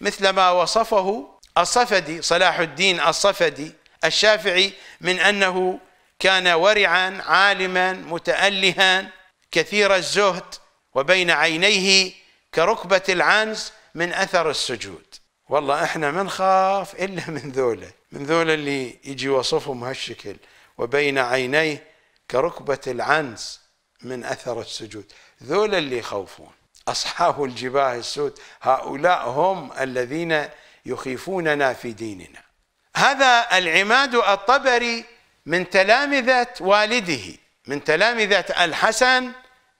مثل ما وصفه الصفدي صلاح الدين الصفدي الشافعي من أنه كان ورعا عالما متألها كثير الزهد وبين عينيه كركبة العنز من أثر السجود والله احنا ما نخاف إلا من ذوله من ذوله اللي يجي وصفهم هالشكل وبين عينيه كركبة العنز من أثر السجود ذولا اللي يخوفون أصحاب الجباه السود هؤلاء هم الذين يخيفوننا في ديننا هذا العماد الطبري من تلامذة والده من تلامذة الحسن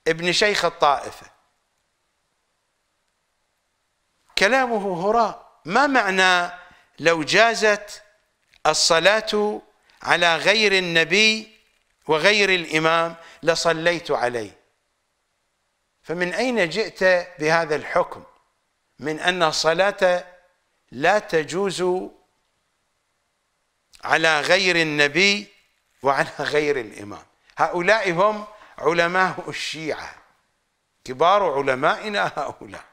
ابن شيخ الطائفة كلامه هراء ما معنى لو جازت الصلاة على غير النبي وغير الإمام لصليت عليه فمن اين جئت بهذا الحكم من ان الصلاه لا تجوز على غير النبي وعلى غير الامام هؤلاء هم علماء الشيعه كبار علمائنا هؤلاء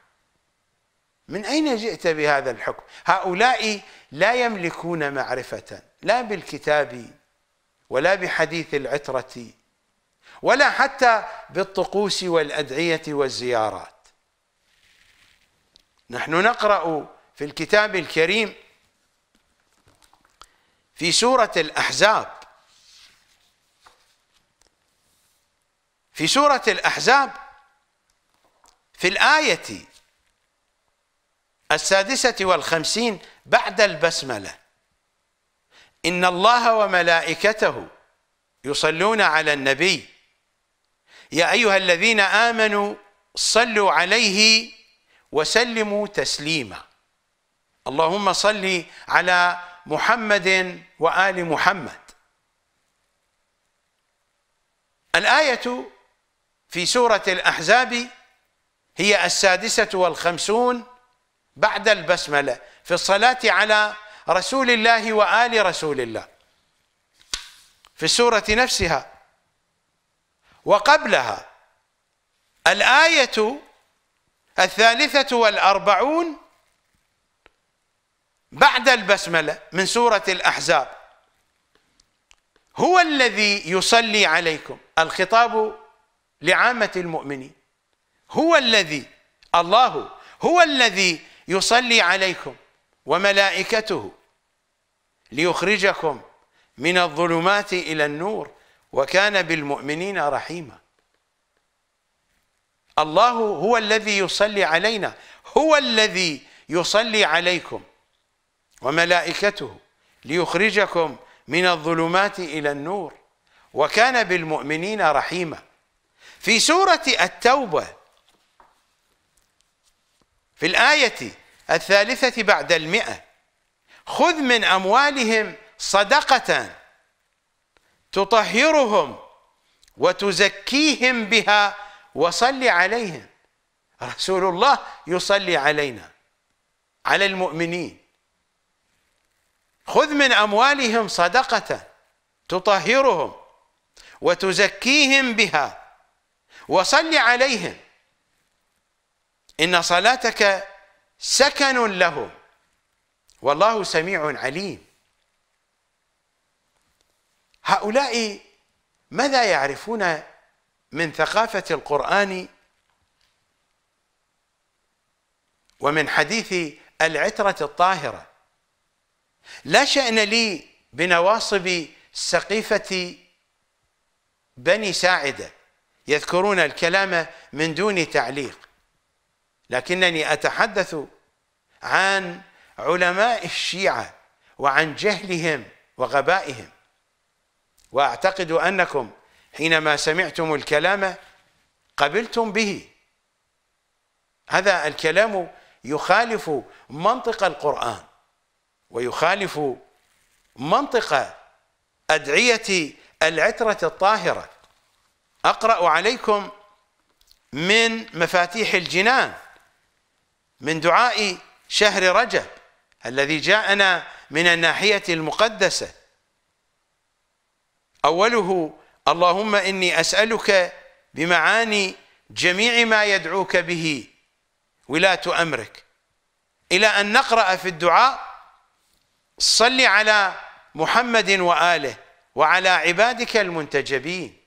من اين جئت بهذا الحكم هؤلاء لا يملكون معرفه لا بالكتاب ولا بحديث العتره ولا حتى بالطقوس والأدعية والزيارات نحن نقرأ في الكتاب الكريم في سورة الأحزاب في سورة الأحزاب في الآية السادسة والخمسين بعد البسملة إن الله وملائكته يصلون على النبي يا أيها الذين آمنوا صلوا عليه وسلموا تسليما اللهم صل على محمد وآل محمد الآية في سورة الأحزاب هي السادسة والخمسون بعد البسملة في الصلاة على رسول الله وآل رسول الله في السورة نفسها وقبلها الآية الثالثة والأربعون بعد البسملة من سورة الأحزاب هو الذي يصلي عليكم الخطاب لعامة المؤمنين هو الذي الله هو الذي يصلي عليكم وملائكته ليخرجكم من الظلمات إلى النور وكان بالمؤمنين رحيما الله هو الذي يصلي علينا هو الذي يصلي عليكم وملائكته ليخرجكم من الظلمات إلى النور وكان بالمؤمنين رحيما في سورة التوبة في الآية الثالثة بعد المئة خذ من أموالهم صدقة تطهرهم وتزكيهم بها وصل عليهم رسول الله يصلي علينا على المؤمنين خذ من أموالهم صدقة تطهرهم وتزكيهم بها وصل عليهم إن صلاتك سكن لهم والله سميع عليم هؤلاء ماذا يعرفون من ثقافة القرآن ومن حديث العترة الطاهرة لا شأن لي بنواصب سقيفة بني ساعدة يذكرون الكلام من دون تعليق لكنني أتحدث عن علماء الشيعة وعن جهلهم وغبائهم وأعتقد أنكم حينما سمعتم الكلام قبلتم به هذا الكلام يخالف منطق القرآن ويخالف منطق أدعية العترة الطاهرة أقرأ عليكم من مفاتيح الجنان من دعاء شهر رجب الذي جاءنا من الناحية المقدسة أوله اللهم إني أسألك بمعاني جميع ما يدعوك به ولاة أمرك إلى أن نقرأ في الدعاء صل على محمد وآله وعلى عبادك المنتجبين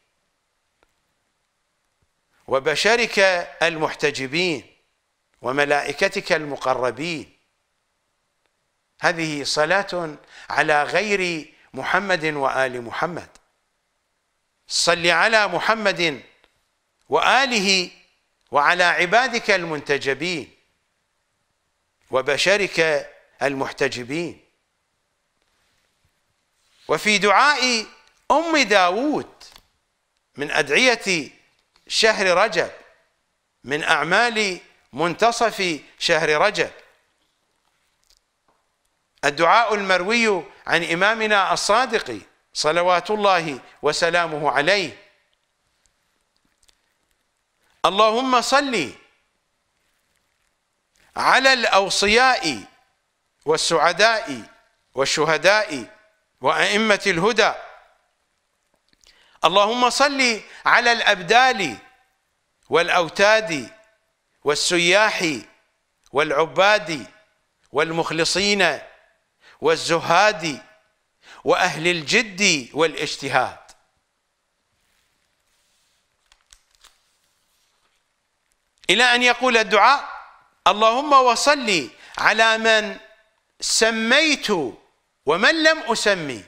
وبشرك المحتجبين وملائكتك المقربين هذه صلاة على غير محمد وآل محمد صل على محمد وآله وعلى عبادك المنتجبين وبشرك المحتجبين وفي دعاء أم داوود من أدعية شهر رجب من أعمال منتصف شهر رجب الدعاء المروي عن إمامنا الصادق صلوات الله وسلامه عليه اللهم صل على الأوصياء والسعداء والشهداء وأئمة الهدى اللهم صل على الأبدال والأوتاد والسياح والعباد والمخلصين والزهاد وأهل الجد والاجتهاد إلى أن يقول الدعاء اللهم وصلي على من سميت ومن لم أسمي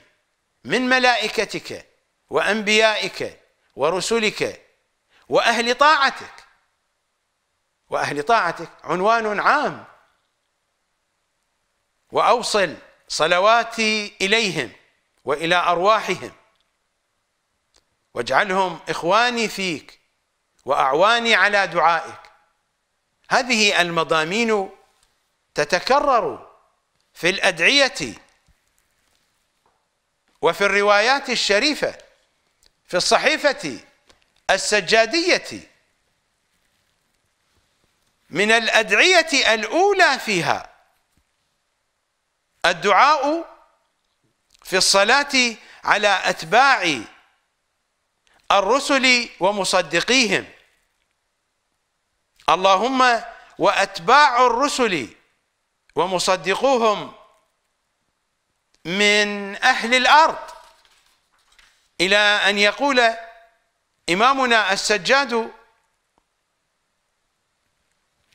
من ملائكتك وأنبيائك ورسلك وأهل طاعتك وأهل طاعتك عنوان عام وأوصل صلواتي إليهم والى ارواحهم واجعلهم اخواني فيك واعواني على دعائك هذه المضامين تتكرر في الادعيه وفي الروايات الشريفه في الصحيفه السجاديه من الادعيه الاولى فيها الدعاء في الصلاة على أتباع الرسل ومصدقيهم اللهم وأتباع الرسل ومصدقوهم من أهل الأرض إلى أن يقول إمامنا السجاد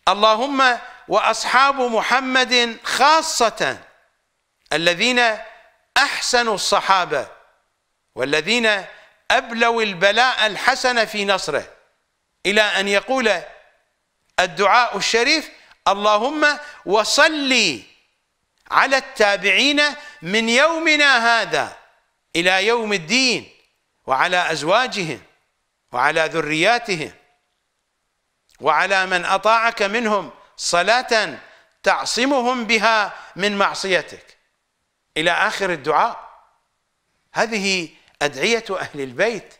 اللهم وأصحاب محمد خاصة الذين أحسنوا الصحابة والذين أبلوا البلاء الحسن في نصره إلى أن يقول الدعاء الشريف اللهم وصلي على التابعين من يومنا هذا إلى يوم الدين وعلى أزواجهم وعلى ذرياتهم وعلى من أطاعك منهم صلاة تعصمهم بها من معصيتك إلى آخر الدعاء هذه أدعية أهل البيت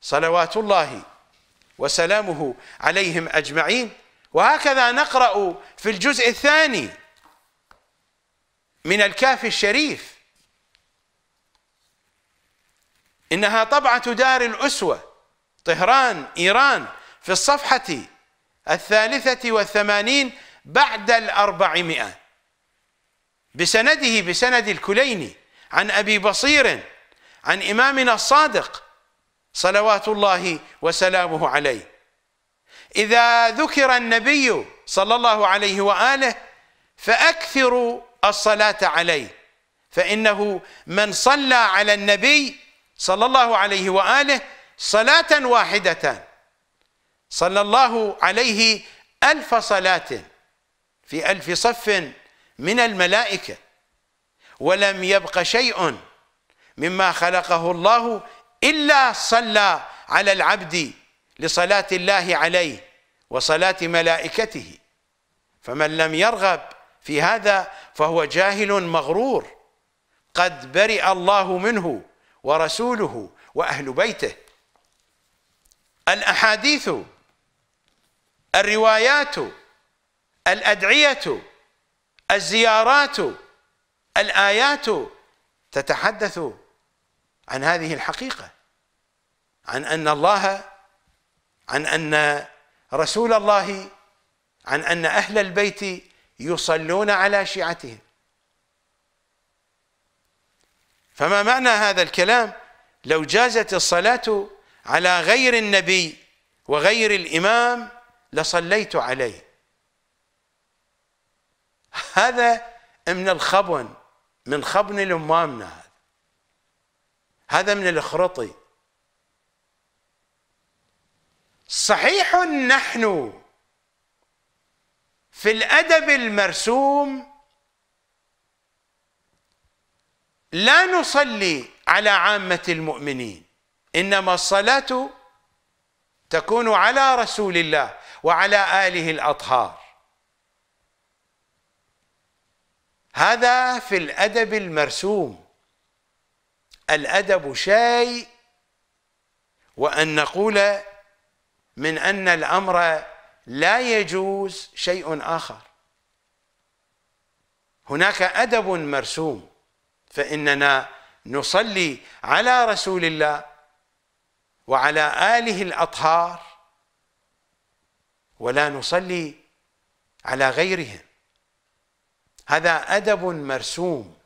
صلوات الله وسلامه عليهم أجمعين وهكذا نقرأ في الجزء الثاني من الكاف الشريف إنها طبعة دار الأسوة طهران إيران في الصفحة الثالثة والثمانين بعد الأربعمائة بسنده بسند الكليني عن أبي بصير عن إمامنا الصادق صلوات الله وسلامه عليه إذا ذكر النبي صلى الله عليه وآله فأكثروا الصلاة عليه فإنه من صلى على النبي صلى الله عليه وآله صلاة واحدة صلى الله عليه ألف صلاة في ألف صف من الملائكة ولم يبق شيء مما خلقه الله إلا صلى على العبد لصلاة الله عليه وصلاة ملائكته فمن لم يرغب في هذا فهو جاهل مغرور قد برئ الله منه ورسوله وأهل بيته الأحاديث الروايات الأدعية الزيارات الآيات تتحدث عن هذه الحقيقة عن أن الله عن أن رسول الله عن أن أهل البيت يصلون على شيعتهم فما معنى هذا الكلام لو جازت الصلاة على غير النبي وغير الإمام لصليت عليه هذا من الخبن من خبن الأمامنا هذا هذا من الإخرطي صحيح نحن في الأدب المرسوم لا نصلي على عامة المؤمنين إنما الصلاة تكون على رسول الله وعلى آله الأطهار هذا في الأدب المرسوم الأدب شيء وأن نقول من أن الأمر لا يجوز شيء آخر هناك أدب مرسوم فإننا نصلي على رسول الله وعلى آله الأطهار ولا نصلي على غيرهم هذا أدب مرسوم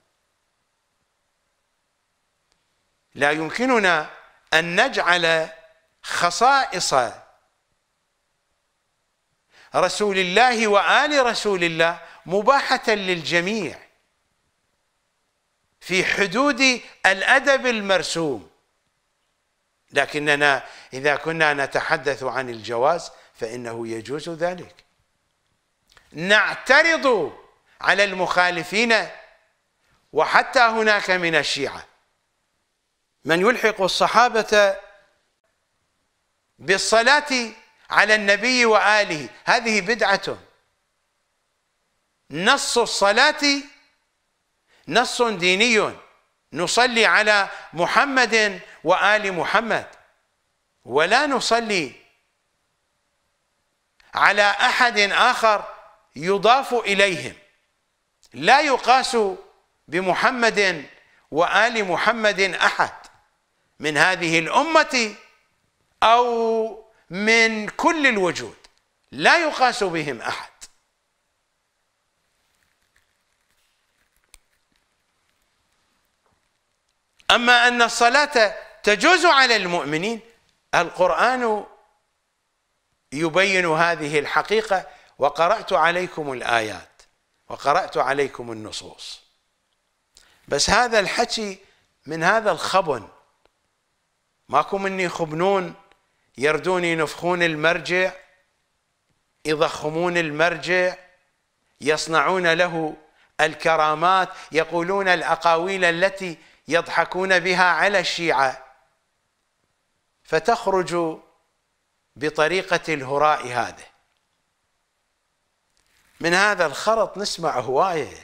لا يمكننا أن نجعل خصائص رسول الله وآل رسول الله مباحة للجميع في حدود الأدب المرسوم لكننا إذا كنا نتحدث عن الجواز فإنه يجوز ذلك نعترض على المخالفين وحتى هناك من الشيعة من يلحق الصحابة بالصلاة على النبي وآله هذه بدعة نص الصلاة نص ديني نصلي على محمد وآل محمد ولا نصلي على أحد آخر يضاف إليهم لا يقاس بمحمد وآل محمد أحد من هذه الأمة أو من كل الوجود لا يقاس بهم أحد أما أن الصلاة تجوز على المؤمنين القرآن يبين هذه الحقيقة وقرأت عليكم الآيات وقرأت عليكم النصوص بس هذا الحكي من هذا الخبن ماكو مني خبنون يردون ينفخون المرجع يضخمون المرجع يصنعون له الكرامات يقولون الأقاويل التي يضحكون بها على الشيعة فتخرج بطريقة الهراء هذه من هذا الخرط نسمع هوايه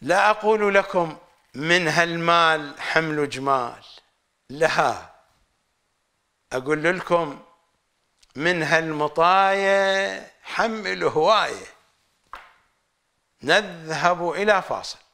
لا اقول لكم من هالمال حمل جمال لها اقول لكم من هالمطاية حمل هوايه نذهب الى فاصل